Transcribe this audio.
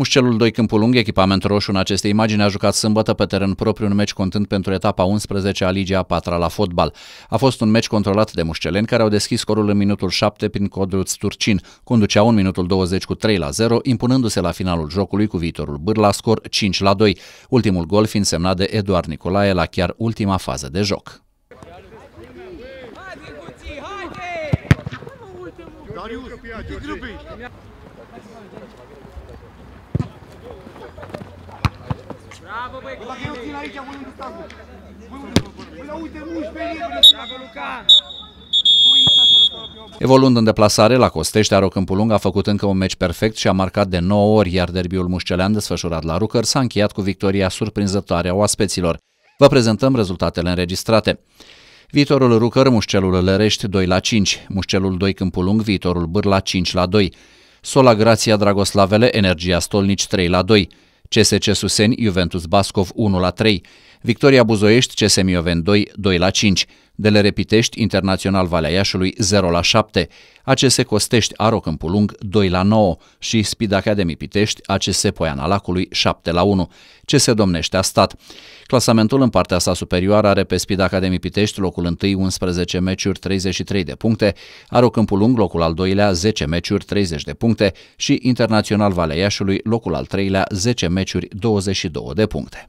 Mușcelul 2 Câmpul Lung, echipament roșu în aceste imagini, a jucat sâmbătă pe teren propriu un meci contând pentru etapa 11 a Ligii a 4 la fotbal. A fost un meci controlat de mușceleni care au deschis scorul în minutul 7 prin codul Sturcin. Conduceau în minutul 20 cu 3 la 0, impunându-se la finalul jocului cu viitorul Bârla scor 5 la 2, ultimul gol fiind semnat de Eduard Nicolae la chiar ultima fază de joc. Darius, ты грубый! Bravo, băi, Dacă eu țin aici, voi unde stați, Voi unde vă Păi, uite, 11 Bravo, Luca! Evoluând în deplasare, la Costești, Aro Câmpulung a făcut încă un meci perfect și a marcat de 9 ori, iar derbiul mușcelean desfășurat la Rucăr s-a încheiat cu victoria surprinzătoare a oaspeților. Vă prezentăm rezultatele înregistrate. Viitorul Rucăr, Mușcelul Lărești 2 la 5, Mușcelul 2 Câmpulung, Viitorul la 5 la 2, Sola Grația Dragoslavele, Energia Stolnici 3 la 2, CSC Suseni, Juventus Bascov 1 la 3, Victoria Buzoiești, CSM Ioven 2, 2 la 5, de le Repitești, Internațional Valea Iașului 0 la 7, ACS Costești, Aro Câmpulung 2 la 9 și Speed Academy Pitești, ACS Poiana Lacului 7 la 1. Ce se Domnește a stat. Clasamentul în partea sa superioară are pe Speed Academy Pitești locul 1 11 meciuri 33 de puncte, Aro Câmpulung locul al doilea 10 meciuri 30 de puncte și Internațional Valea Iașului locul al treilea 10 meciuri 22 de puncte.